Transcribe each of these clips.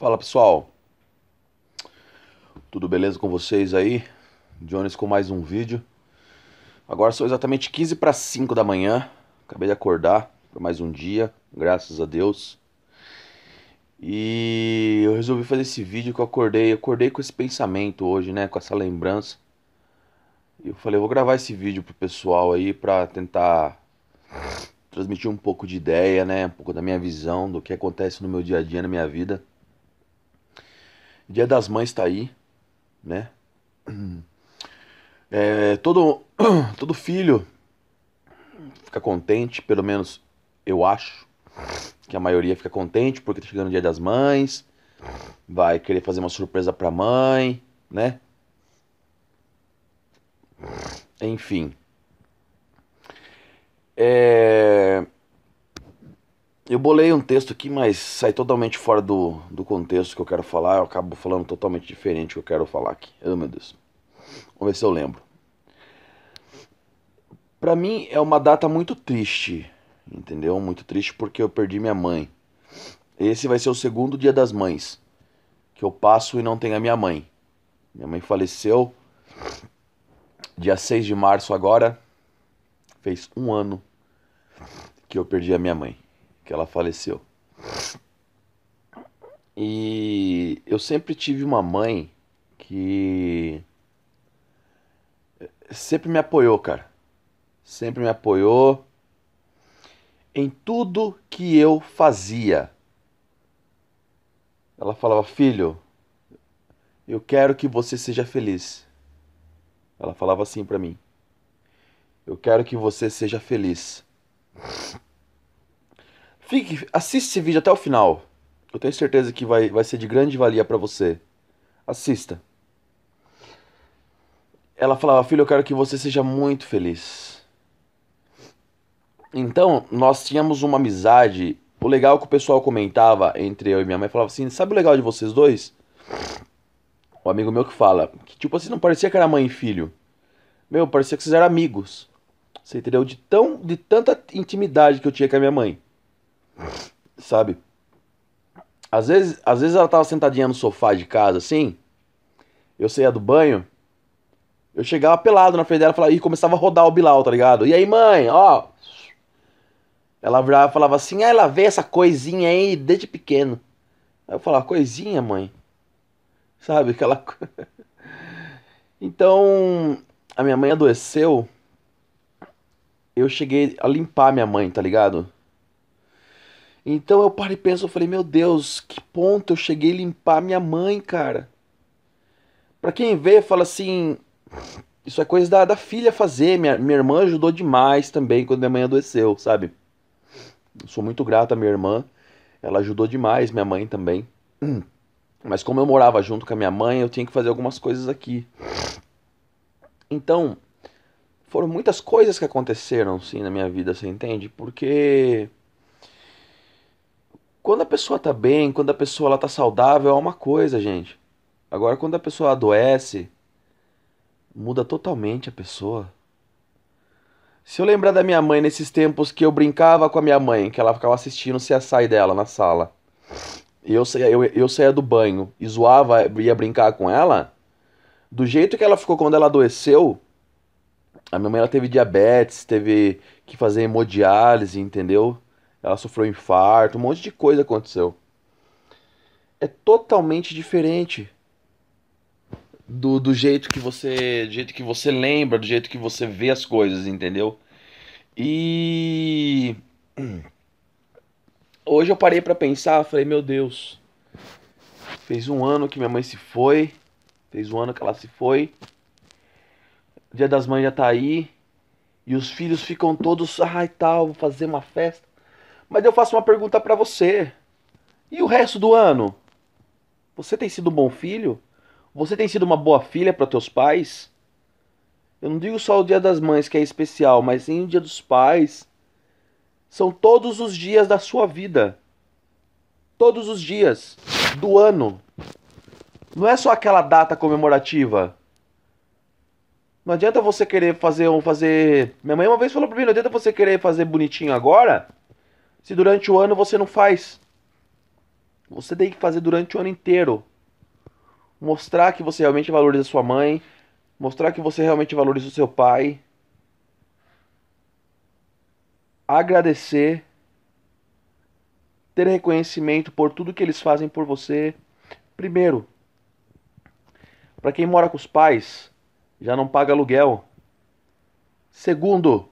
Fala pessoal, tudo beleza com vocês aí? Jones com mais um vídeo. Agora são exatamente 15 para 5 da manhã, acabei de acordar para mais um dia, graças a Deus. E eu resolvi fazer esse vídeo que eu acordei, eu acordei com esse pensamento hoje, né, com essa lembrança. E eu falei, eu vou gravar esse vídeo pro pessoal aí para tentar transmitir um pouco de ideia, né, um pouco da minha visão do que acontece no meu dia a dia, na minha vida Dia das Mães tá aí, né? É, todo, todo filho fica contente, pelo menos eu acho que a maioria fica contente porque tá chegando o Dia das Mães, vai querer fazer uma surpresa pra mãe, né? Enfim. É... Eu bolei um texto aqui, mas sai totalmente fora do, do contexto que eu quero falar. Eu acabo falando totalmente diferente do que eu quero falar aqui. Ah, oh, meu Deus. Vamos ver se eu lembro. Para mim é uma data muito triste, entendeu? Muito triste porque eu perdi minha mãe. Esse vai ser o segundo dia das mães que eu passo e não tenho a minha mãe. Minha mãe faleceu dia 6 de março agora. Fez um ano que eu perdi a minha mãe que ela faleceu. E eu sempre tive uma mãe que sempre me apoiou, cara. Sempre me apoiou em tudo que eu fazia. Ela falava: "Filho, eu quero que você seja feliz". Ela falava assim para mim: "Eu quero que você seja feliz". Fique, assiste esse vídeo até o final. Eu tenho certeza que vai, vai ser de grande valia para você. Assista. Ela falava, filho, eu quero que você seja muito feliz. Então, nós tínhamos uma amizade. O legal que o pessoal comentava entre eu e minha mãe falava assim: sabe o legal de vocês dois? Um amigo meu que fala, que tipo assim, não parecia que era mãe e filho. Meu, parecia que vocês eram amigos. Você entendeu? De, tão, de tanta intimidade que eu tinha com a minha mãe. Sabe? Às vezes, às vezes ela tava sentadinha no sofá de casa, assim. Eu saía do banho. Eu chegava pelado na frente dela falava, e começava a rodar o Bilal, tá ligado? E aí, mãe, ó. Ela virava e falava assim, ah, ela vê essa coisinha aí desde pequeno. Aí eu falava, coisinha, mãe. Sabe, aquela. então, a minha mãe adoeceu. Eu cheguei a limpar minha mãe, tá ligado? Então eu parei e penso, eu falei, meu Deus, que ponto eu cheguei a limpar minha mãe, cara. Pra quem vê, fala assim, isso é coisa da, da filha fazer, minha, minha irmã ajudou demais também quando minha mãe adoeceu, sabe? Eu sou muito grato à minha irmã, ela ajudou demais, minha mãe também. Mas como eu morava junto com a minha mãe, eu tinha que fazer algumas coisas aqui. Então, foram muitas coisas que aconteceram, sim, na minha vida, você entende? Porque quando a pessoa tá bem, quando a pessoa ela tá saudável, é uma coisa, gente. Agora, quando a pessoa adoece, muda totalmente a pessoa. Se eu lembrar da minha mãe nesses tempos que eu brincava com a minha mãe, que ela ficava assistindo o CSI dela na sala. E eu saía, eu, eu saía do banho e zoava, ia brincar com ela. Do jeito que ela ficou quando ela adoeceu, a minha mãe ela teve diabetes, teve que fazer hemodiálise, entendeu? ela sofreu infarto, um monte de coisa aconteceu. É totalmente diferente do, do jeito que você, do jeito que você lembra, do jeito que você vê as coisas, entendeu? E hoje eu parei para pensar, falei, meu Deus, fez um ano que minha mãe se foi, fez um ano que ela se foi. Dia das Mães já tá aí e os filhos ficam todos, ai, tal, vou fazer uma festa. Mas eu faço uma pergunta para você. E o resto do ano? Você tem sido um bom filho? Você tem sido uma boa filha para teus pais? Eu não digo só o Dia das Mães que é especial, mas sim o Dia dos Pais. São todos os dias da sua vida. Todos os dias do ano. Não é só aquela data comemorativa. Não adianta você querer fazer um fazer. Minha mãe uma vez falou pra mim, não adianta você querer fazer bonitinho agora se durante o ano você não faz. Você tem que fazer durante o ano inteiro. Mostrar que você realmente valoriza sua mãe, mostrar que você realmente valoriza o seu pai. Agradecer, ter reconhecimento por tudo que eles fazem por você. Primeiro, para quem mora com os pais, já não paga aluguel. Segundo,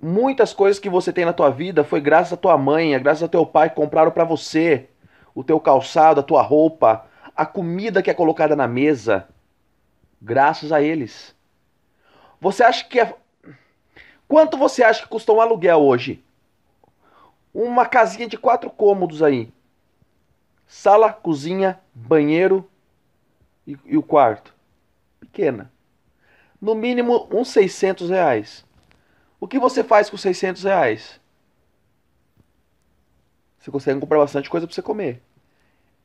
muitas coisas que você tem na tua vida foi graças à tua mãe, é graças ao teu pai que compraram para você o teu calçado, a tua roupa, a comida que é colocada na mesa, graças a eles. Você acha que é... quanto você acha que custou um aluguel hoje? Uma casinha de quatro cômodos aí, sala, cozinha, banheiro e, e o quarto, pequena, no mínimo uns 600 reais. O que você faz com 600 reais? Você consegue comprar bastante coisa para você comer.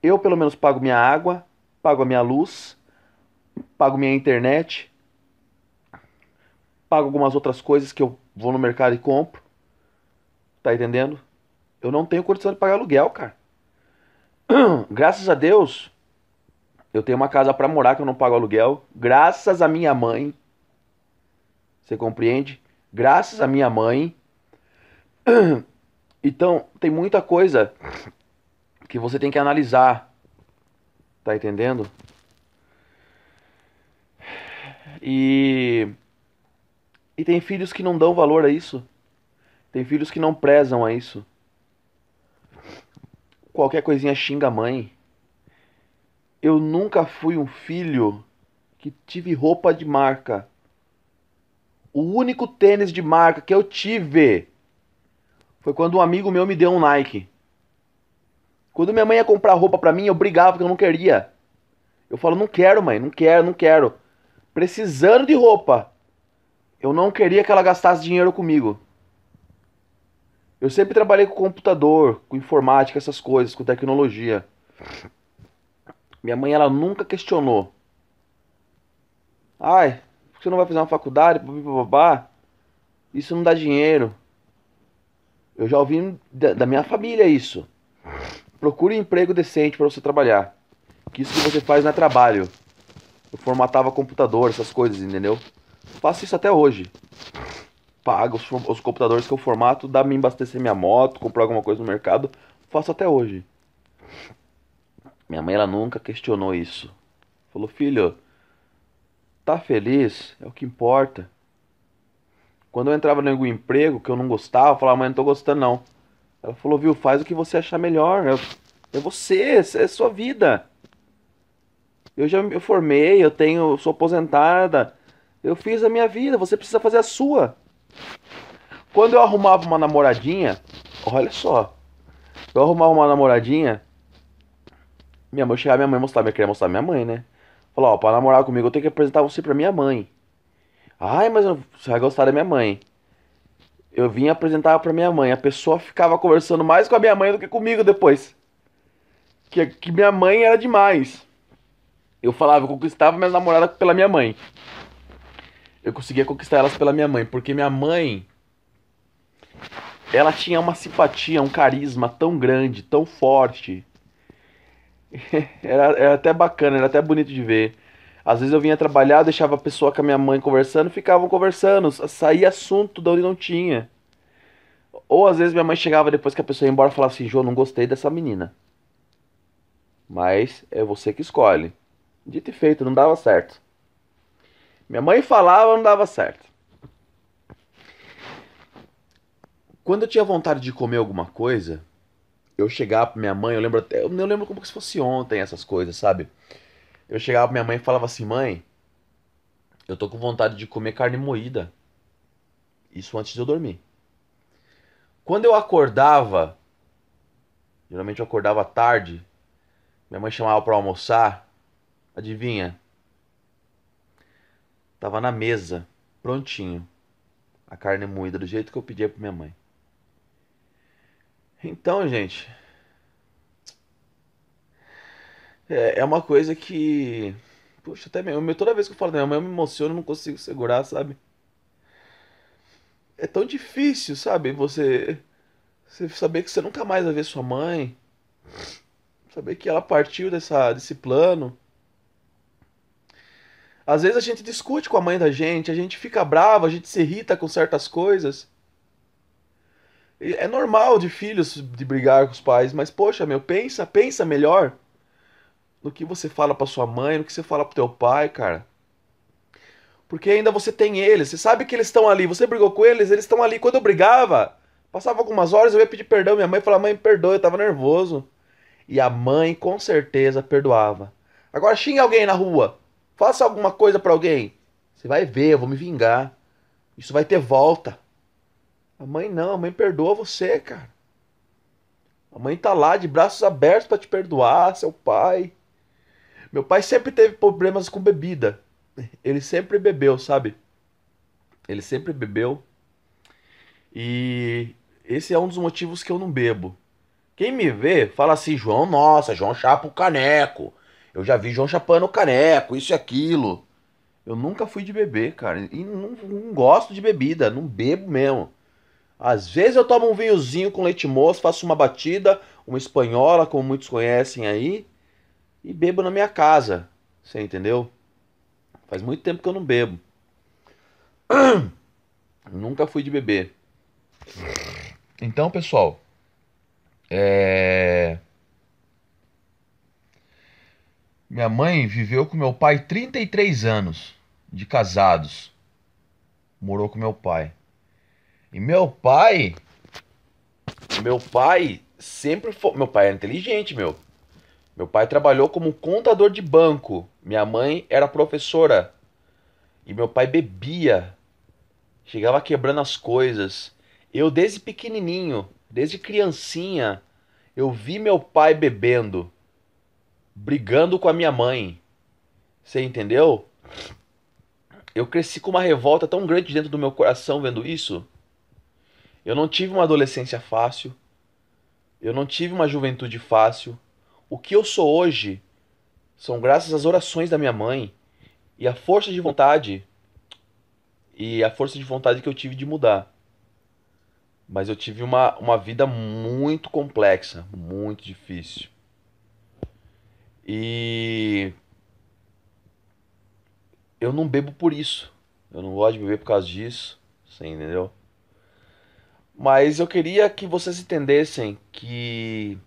Eu, pelo menos, pago minha água, pago a minha luz, pago minha internet, pago algumas outras coisas que eu vou no mercado e compro. Tá entendendo? Eu não tenho condição de pagar aluguel, cara. Graças a Deus, eu tenho uma casa para morar que eu não pago aluguel. Graças a minha mãe. Você compreende? graças à minha mãe. Então, tem muita coisa que você tem que analisar. Tá entendendo? E e tem filhos que não dão valor a isso. Tem filhos que não prezam a isso. Qualquer coisinha xinga a mãe. Eu nunca fui um filho que tive roupa de marca. O único tênis de marca que eu tive foi quando um amigo meu me deu um Nike. Quando minha mãe ia comprar roupa pra mim, eu brigava que eu não queria. Eu falo, não quero, mãe, não quero, não quero. Precisando de roupa. Eu não queria que ela gastasse dinheiro comigo. Eu sempre trabalhei com computador, com informática, essas coisas, com tecnologia. Minha mãe, ela nunca questionou. Ai, você não vai fazer uma faculdade, papá, isso não dá dinheiro. Eu já ouvi da, minha família isso. Procure um emprego decente para você trabalhar. Que isso que você faz não é trabalho. Eu formatava computador, essas coisas, entendeu? Faço isso até hoje. Pago os, os computadores que eu formato, dá pra me abastecer minha moto, comprar alguma coisa no mercado. Faço até hoje. Minha mãe, ela nunca questionou isso. Falou, filho, tá feliz é o que importa. Quando eu entrava em algum emprego que eu não gostava, eu falava, mãe, não tô gostando não. Ela falou, viu, faz o que você achar melhor. Né? é você, é sua vida. Eu já me formei, eu tenho, sou aposentada. Eu fiz a minha vida, você precisa fazer a sua. Quando eu arrumava uma namoradinha, olha só. Eu arrumava uma namoradinha, minha mãe chegava, minha mãe mostrava, eu queria mostrar minha mãe, né? Falou, ó, pra namorar comigo eu tenho que apresentar você pra minha mãe. Ai, mas você vai gostar da minha mãe. Eu vim apresentar pra minha mãe. A pessoa ficava conversando mais com a minha mãe do que comigo depois. Que, que minha mãe era demais. Eu falava, eu conquistava minha namorada pela minha mãe. Eu conseguia conquistar elas pela minha mãe, porque minha mãe ela tinha uma simpatia, um carisma tão grande, tão forte, era, era até bacana, era até bonito de ver. Às vezes eu vinha trabalhar, deixava a pessoa com a minha mãe conversando, ficavam conversando, saía assunto de onde não tinha. Ou às vezes minha mãe chegava depois que a pessoa ia embora e falava assim, João, não gostei dessa menina. Mas é você que escolhe. Dito e feito, não dava certo. Minha mãe falava, não dava certo. Quando eu tinha vontade de comer alguma coisa, eu chegava pra minha mãe, eu lembro até, eu não lembro como se fosse ontem essas coisas, sabe? Eu chegava pra minha mãe e falava assim, mãe, eu tô com vontade de comer carne moída. Isso antes de eu dormir. Quando eu acordava, geralmente eu acordava tarde, minha mãe chamava para almoçar, adivinha? Tava na mesa, prontinho, a carne moída do jeito que eu pedia pra minha mãe. Então, gente, é, é, uma coisa que. Poxa, até mesmo. Toda vez que eu falo da minha mãe, eu me emociono, não consigo segurar, sabe? É tão difícil, sabe? Você, você saber que você nunca mais vai ver sua mãe. Saber que ela partiu dessa, desse plano. Às vezes a gente discute com a mãe da gente, a gente fica bravo, a gente se irrita com certas coisas. É normal de filhos de brigar com os pais, mas poxa, meu, pensa, pensa melhor no que você fala para sua mãe, no que você fala pro teu pai, cara. Porque ainda você tem eles, você sabe que eles estão ali, você brigou com eles, eles estão ali. Quando eu brigava, passava algumas horas, eu ia pedir perdão, minha mãe falava: "Mãe, perdoa, eu tava nervoso". E a mãe com certeza perdoava. Agora xingue alguém na rua, faça alguma coisa para alguém, você vai ver, eu vou me vingar. Isso vai ter volta. A mãe não, a mãe perdoa você, cara. A mãe tá lá de braços abertos para te perdoar, seu pai. Meu pai sempre teve problemas com bebida. Ele sempre bebeu, sabe? Ele sempre bebeu. E esse é um dos motivos que eu não bebo. Quem me vê fala assim, João, nossa, João chapa o caneco. Eu já vi João chapando o caneco, isso e aquilo. Eu nunca fui de beber, cara. E não, não gosto de bebida, não bebo mesmo. Às vezes eu tomo um vinhozinho com leite moço, faço uma batida, uma espanhola, como muitos conhecem aí, e bebo na minha casa. Você entendeu? Faz muito tempo que eu não bebo. Nunca fui de beber. Então, pessoal, é... Minha mãe viveu com meu pai 33 anos de casados. Morou com meu pai. E meu pai, meu pai sempre foi, meu pai era inteligente, meu. Meu pai trabalhou como contador de banco. Minha mãe era professora. E meu pai bebia. Chegava quebrando as coisas. Eu desde pequenininho, desde criancinha, eu vi meu pai bebendo, brigando com a minha mãe. Você entendeu? Eu cresci com uma revolta tão grande dentro do meu coração vendo isso. Eu não tive uma adolescência fácil. Eu não tive uma juventude fácil. O que eu sou hoje são graças às orações da minha mãe e à força de vontade e a força de vontade que eu tive de mudar. Mas eu tive uma, uma vida muito complexa, muito difícil. E eu não bebo por isso. Eu não gosto de beber por causa disso. Você entendeu? Mas eu queria que vocês entendessem que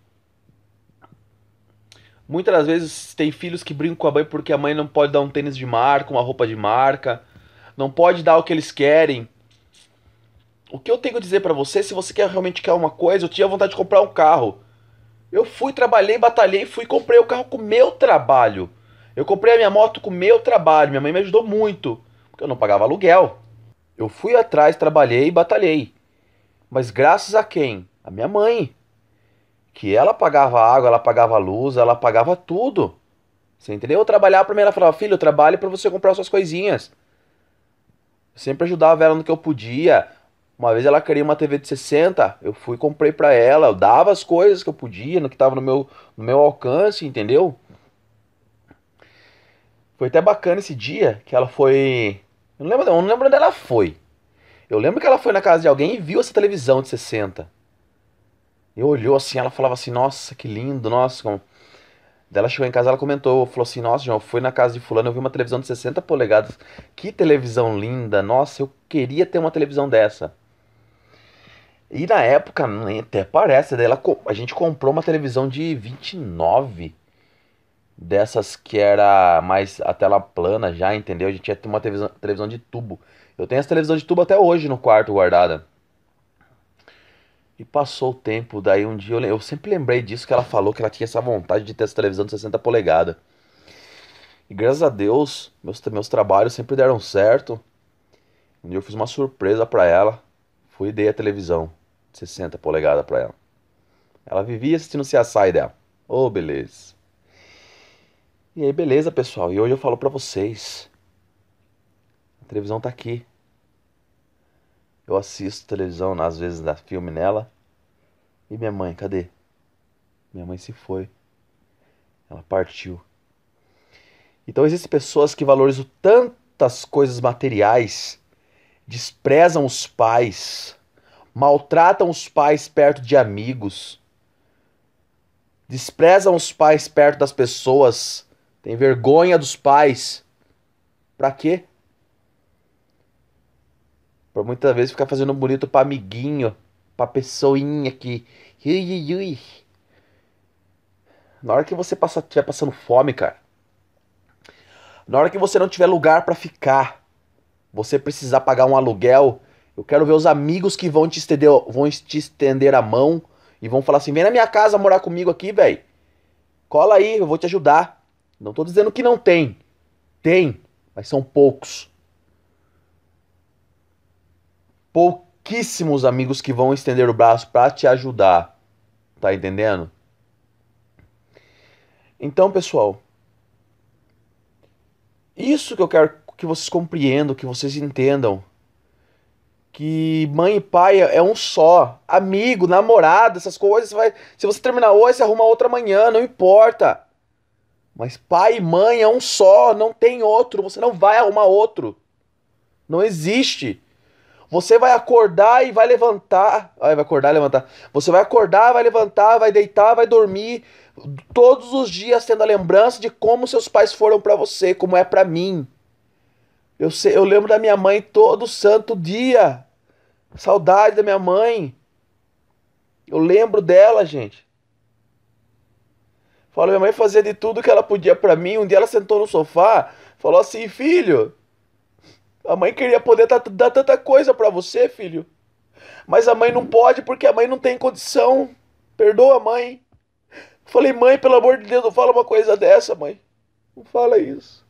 muitas das vezes tem filhos que brincam com a mãe porque a mãe não pode dar um tênis de marca, uma roupa de marca, não pode dar o que eles querem. O que eu tenho que dizer para você, se você quer realmente quer uma coisa, eu tinha vontade de comprar um carro. Eu fui, trabalhei, batalhei, fui comprei o carro com meu trabalho. Eu comprei a minha moto com meu trabalho. Minha mãe me ajudou muito, porque eu não pagava aluguel. Eu fui atrás, trabalhei e batalhei. Mas graças a quem? A minha mãe. Que ela pagava água, ela pagava luz, ela pagava tudo. Você entendeu? Eu trabalhava para mim, ela falava, filho, eu trabalho para você comprar suas coisinhas. Eu sempre ajudava ela no que eu podia. Uma vez ela queria uma TV de 60, eu fui comprei para ela, eu dava as coisas que eu podia, no que estava no meu, no meu alcance, entendeu? Foi até bacana esse dia que ela foi. Eu não lembro, eu não lembro onde ela foi. Eu lembro que ela foi na casa de alguém e viu essa televisão de 60. E olhou assim, ela falava assim, nossa, que lindo, nossa. Como... Daí ela chegou em casa, ela comentou, falou assim, nossa, João, fui na casa de fulano, eu vi uma televisão de 60 polegadas. Que televisão linda, nossa, eu queria ter uma televisão dessa. E na época, nem até parece, daí ela, a gente comprou uma televisão de 29. Dessas que era mais a tela plana já, entendeu? A gente tinha uma televisão, televisão de tubo. Eu tenho essa televisão de tubo até hoje no quarto guardada. E passou o tempo, daí um dia eu, eu, sempre lembrei disso que ela falou que ela tinha essa vontade de ter essa televisão de 60 polegadas. E graças a Deus, meus, meus trabalhos sempre deram certo. Um dia eu fiz uma surpresa para ela. Fui e dei a televisão de 60 polegadas para ela. Ela vivia assistindo o CSI dela. Ô, oh, beleza. E aí, beleza, pessoal. E hoje eu falo para vocês a televisão tá aqui. Eu assisto televisão, às vezes dá filme nela. E minha mãe, cadê? Minha mãe se foi. Ela partiu. Então existem pessoas que valorizam tantas coisas materiais, desprezam os pais, maltratam os pais perto de amigos, desprezam os pais perto das pessoas, têm vergonha dos pais. Pra quê? Por muitas vezes ficar fazendo bonito pra amiguinho, pra pessoinha que. Ui, ui, ui. Na hora que você passa, tiver passando fome, cara. Na hora que você não tiver lugar para ficar, você precisar pagar um aluguel, eu quero ver os amigos que vão te estender, vão te estender a mão e vão falar assim: "Vem na minha casa morar comigo aqui, velho. Cola aí, eu vou te ajudar". Não tô dizendo que não tem. Tem, mas são poucos pouquíssimos amigos que vão estender o braço para te ajudar. Tá entendendo? Então, pessoal, isso que eu quero que vocês compreendam, que vocês entendam. Que mãe e pai é um só. Amigo, namorado, essas coisas. Vai, se você terminar hoje, você arruma outra amanhã, não importa. Mas pai e mãe é um só, não tem outro. Você não vai arrumar outro. Não existe. Você vai acordar e vai levantar. Vai acordar e levantar. Você vai acordar, vai levantar, vai deitar, vai dormir. Todos os dias tendo a lembrança de como seus pais foram para você, como é para mim. Eu, sei, eu lembro da minha mãe todo santo dia. Saudade da minha mãe. Eu lembro dela, gente. Falou minha mãe fazia de tudo que ela podia para mim. Um dia ela sentou no sofá, falou assim: "Filho, a mãe queria poder dar tanta coisa para você, filho. Mas a mãe não pode porque a mãe não tem condição. Perdoa a mãe. falei, mãe, pelo amor de Deus, não fala uma coisa dessa, mãe. Não fala isso.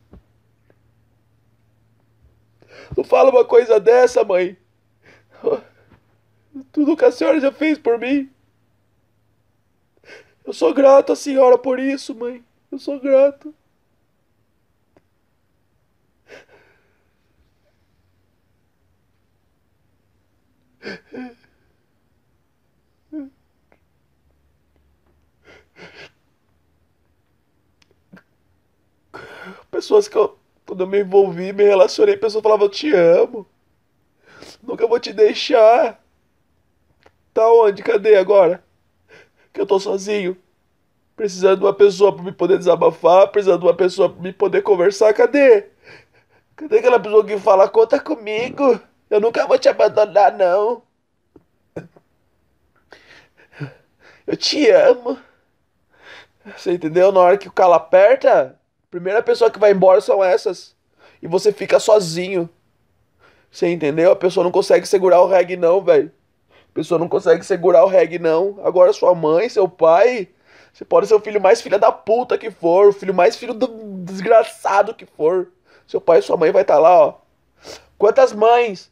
Não fala uma coisa dessa, mãe. Tudo que a senhora já fez por mim. Eu sou grato à senhora por isso, mãe. Eu sou grato. Pessoas que eu, quando eu me envolvi, me relacionei, a pessoa falava: Eu te amo, nunca vou te deixar. Tá onde? Cadê agora? Que eu tô sozinho. Precisando de uma pessoa para me poder desabafar, precisando de uma pessoa para me poder conversar. Cadê? Cadê aquela pessoa que fala, conta comigo? Eu nunca vou te abandonar, não. Eu te amo. Você entendeu? Na hora que o calo aperta, a primeira pessoa que vai embora são essas. E você fica sozinho. Você entendeu? A pessoa não consegue segurar o reggae, não, velho. A pessoa não consegue segurar o reggae, não. Agora sua mãe, seu pai. Você pode ser o filho mais filha da puta que for, o filho mais filho do desgraçado que for. Seu pai e sua mãe vai estar tá lá, ó. Quantas mães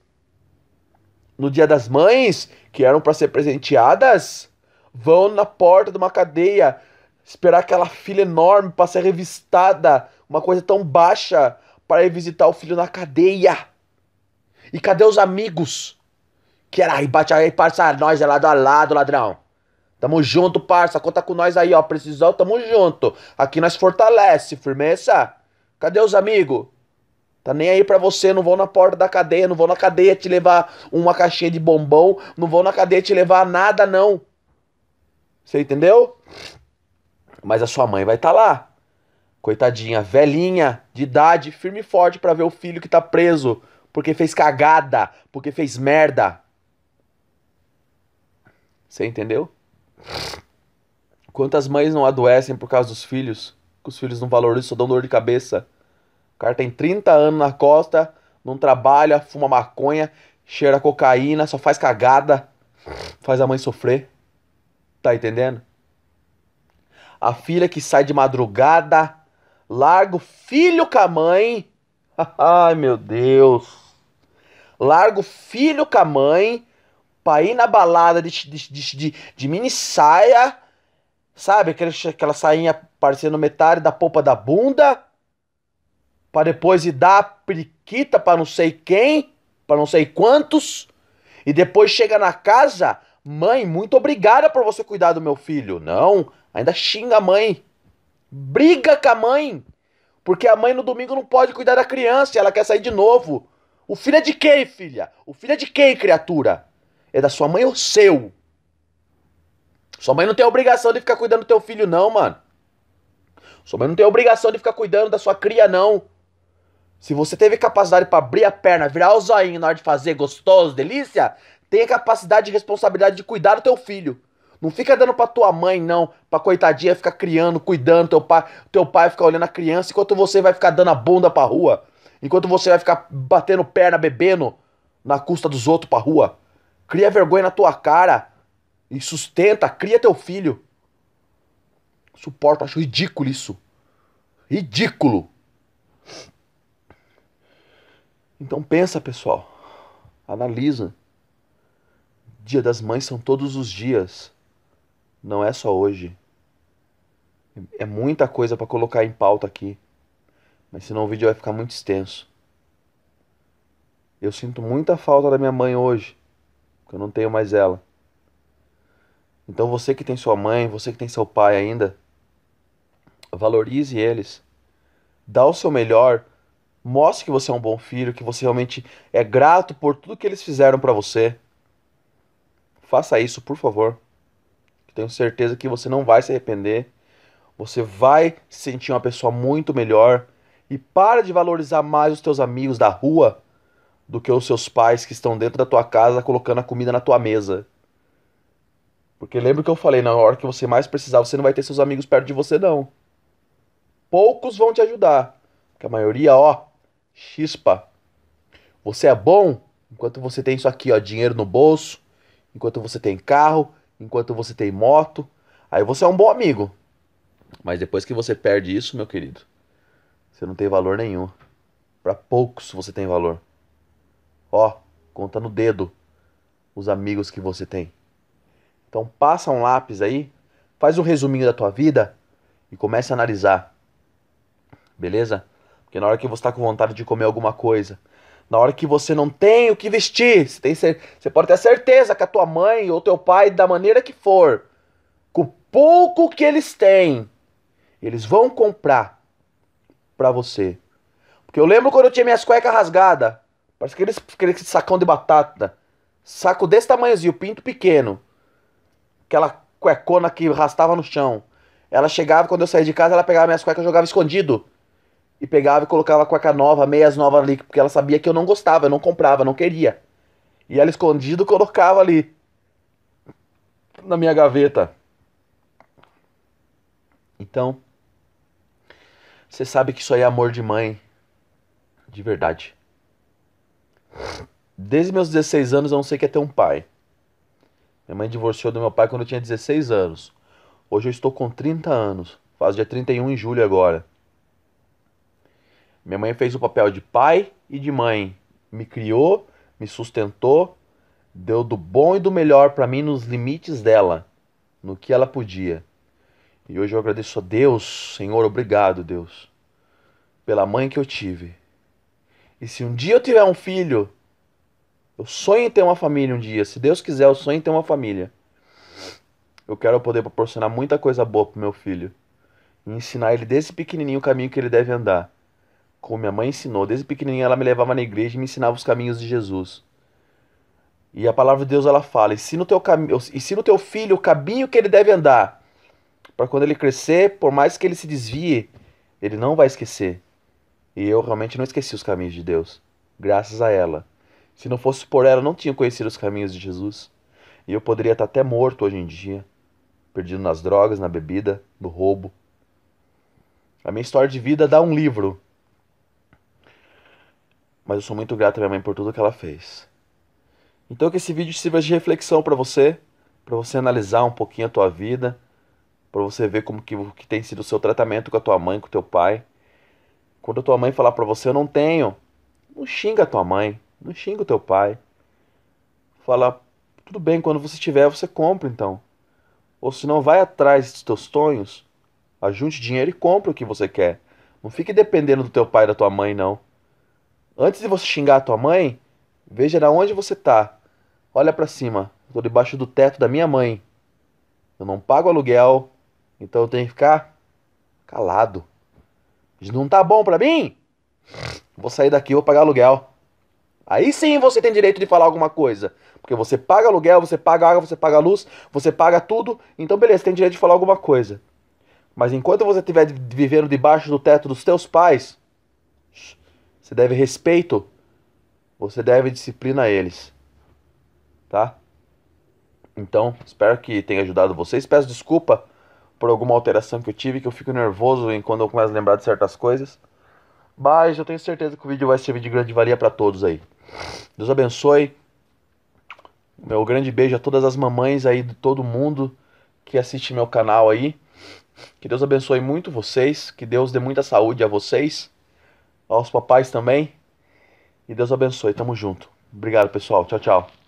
no Dia das Mães, que eram para ser presenteadas, vão na porta de uma cadeia esperar aquela filha enorme para ser revistada, uma coisa tão baixa, para ir visitar o filho na cadeia. E cadê os amigos? Que era aí, bate aí, parça, nós é lado a lado, ladrão. Tamo junto, parça, conta com nós aí, ó, precisou, tamo junto. Aqui nós fortalece, firmeza? Cadê os amigos? Tá nem aí pra você, não vão na porta da cadeia, não vão na cadeia te levar uma caixinha de bombom, não vão na cadeia te levar nada, não. Você entendeu? Mas a sua mãe vai estar tá lá. Coitadinha, velhinha, de idade, firme e forte para ver o filho que tá preso. Porque fez cagada, porque fez merda. Você entendeu? Quantas mães não adoecem por causa dos filhos? Que os filhos não valorizam, só dão dor de cabeça. O cara tem 30 anos na costa, não trabalha, fuma maconha, cheira cocaína, só faz cagada, faz a mãe sofrer. Tá entendendo? A filha que sai de madrugada, larga o filho com a mãe. Ai, meu Deus. Larga o filho com a mãe pra ir na balada de, de, de, de, de mini saia, sabe? Aquela, aquela sainha parecendo metade da polpa da bunda para depois ir dar a priquita para não sei quem, para não sei quantos, e depois chega na casa, mãe, muito obrigada por você cuidar do meu filho. Não, ainda xinga a mãe. Briga com a mãe, porque a mãe no domingo não pode cuidar da criança, ela quer sair de novo. O filho é de quem, filha? O filho é de quem, criatura? É da sua mãe ou seu? Sua mãe não tem obrigação de ficar cuidando do teu filho, não, mano. Sua mãe não tem obrigação de ficar cuidando da sua cria, não. Se você teve capacidade para abrir a perna, virar o zoinho na hora de fazer gostoso, delícia, tenha capacidade e responsabilidade de cuidar do teu filho. Não fica dando pra tua mãe, não, pra coitadinha ficar criando, cuidando, teu pai, teu pai ficar olhando a criança, enquanto você vai ficar dando a bunda pra rua, enquanto você vai ficar batendo perna, bebendo na custa dos outros pra rua. Cria vergonha na tua cara e sustenta, cria teu filho. suporta, acho ridículo isso. Ridículo. Então pensa, pessoal. Analisa. Dia das Mães são todos os dias. Não é só hoje. É muita coisa para colocar em pauta aqui. Mas senão o vídeo vai ficar muito extenso. Eu sinto muita falta da minha mãe hoje, porque eu não tenho mais ela. Então você que tem sua mãe, você que tem seu pai ainda, valorize eles. Dá o seu melhor Mostre que você é um bom filho, que você realmente é grato por tudo que eles fizeram para você. Faça isso, por favor. Tenho certeza que você não vai se arrepender. Você vai se sentir uma pessoa muito melhor e para de valorizar mais os teus amigos da rua do que os seus pais que estão dentro da tua casa colocando a comida na tua mesa. Porque lembra que eu falei, na hora que você mais precisar, você não vai ter seus amigos perto de você não. Poucos vão te ajudar, porque a maioria, ó, Chispa. Você é bom enquanto você tem isso aqui, ó, dinheiro no bolso, enquanto você tem carro, enquanto você tem moto. Aí você é um bom amigo. Mas depois que você perde isso, meu querido, você não tem valor nenhum. Para poucos você tem valor. Ó, conta no dedo os amigos que você tem. Então passa um lápis aí, faz um resuminho da tua vida e começa a analisar. Beleza? que na hora que você está com vontade de comer alguma coisa, na hora que você não tem o que vestir, você, tem, você pode ter certeza que a tua mãe ou teu pai, da maneira que for, com pouco que eles têm, eles vão comprar para você. Porque eu lembro quando eu tinha minhas cuecas rasgadas, parece aqueles, aquele sacão de batata, saco desse tamanhozinho, pinto pequeno, aquela cuecona que rastava no chão. Ela chegava, quando eu saía de casa, ela pegava minhas cuecas e jogava escondido e pegava e colocava cueca nova, meias novas ali, porque ela sabia que eu não gostava, eu não comprava, não queria. E ela escondido colocava ali na minha gaveta. Então, você sabe que isso aí é amor de mãe de verdade. Desde meus 16 anos eu não sei o que é ter um pai. Minha mãe divorciou do meu pai quando eu tinha 16 anos. Hoje eu estou com 30 anos. Faz dia 31 em julho agora. Minha mãe fez o papel de pai e de mãe, me criou, me sustentou, deu do bom e do melhor para mim nos limites dela, no que ela podia. E hoje eu agradeço a Deus, Senhor, obrigado, Deus, pela mãe que eu tive. E se um dia eu tiver um filho, eu sonho em ter uma família um dia. Se Deus quiser, eu sonho em ter uma família. Eu quero poder proporcionar muita coisa boa pro meu filho. E ensinar ele desse pequenininho o caminho que ele deve andar como minha mãe ensinou. Desde pequenininha ela me levava na igreja e me ensinava os caminhos de Jesus. E a palavra de Deus ela fala: se no teu teu filho o caminho que ele deve andar, para quando ele crescer, por mais que ele se desvie, ele não vai esquecer. E eu realmente não esqueci os caminhos de Deus, graças a ela. Se não fosse por ela, eu não tinha conhecido os caminhos de Jesus. E eu poderia estar até morto hoje em dia, perdido nas drogas, na bebida, no roubo. A minha história de vida dá um livro, mas eu sou muito grato à minha mãe por tudo que ela fez. Então que esse vídeo sirva de reflexão para você, para você analisar um pouquinho a tua vida, para você ver como que, que tem sido o seu tratamento com a tua mãe, com o teu pai. Quando a tua mãe falar para você, eu não tenho, não xinga a tua mãe, não xinga o teu pai. Fala, tudo bem, quando você tiver, você compra então. Ou se não, vai atrás dos teus sonhos, ajunte dinheiro e compra o que você quer. Não fique dependendo do teu pai e da tua mãe, não. Antes de você xingar a tua mãe, veja de onde você tá. Olha para cima. Estou debaixo do teto da minha mãe. Eu não pago aluguel, então eu tenho que ficar calado. Isso não tá bom para mim? Vou sair daqui, vou pagar aluguel. Aí sim você tem direito de falar alguma coisa. Porque você paga aluguel, você paga água, você paga luz, você paga tudo. Então, beleza, você tem direito de falar alguma coisa. Mas enquanto você estiver vivendo debaixo do teto dos teus pais, você deve respeito. Você deve disciplina a eles. Tá? Então, espero que tenha ajudado vocês. Peço desculpa por alguma alteração que eu tive, que eu fico nervoso quando eu começo a lembrar de certas coisas. Mas eu tenho certeza que o vídeo vai servir de grande valia para todos aí. Deus abençoe. Meu grande beijo a todas as mamães aí de todo mundo que assiste meu canal aí. Que Deus abençoe muito vocês, que Deus dê muita saúde a vocês aos papais também. E Deus abençoe. Tamo junto. Obrigado, pessoal. Tchau, tchau.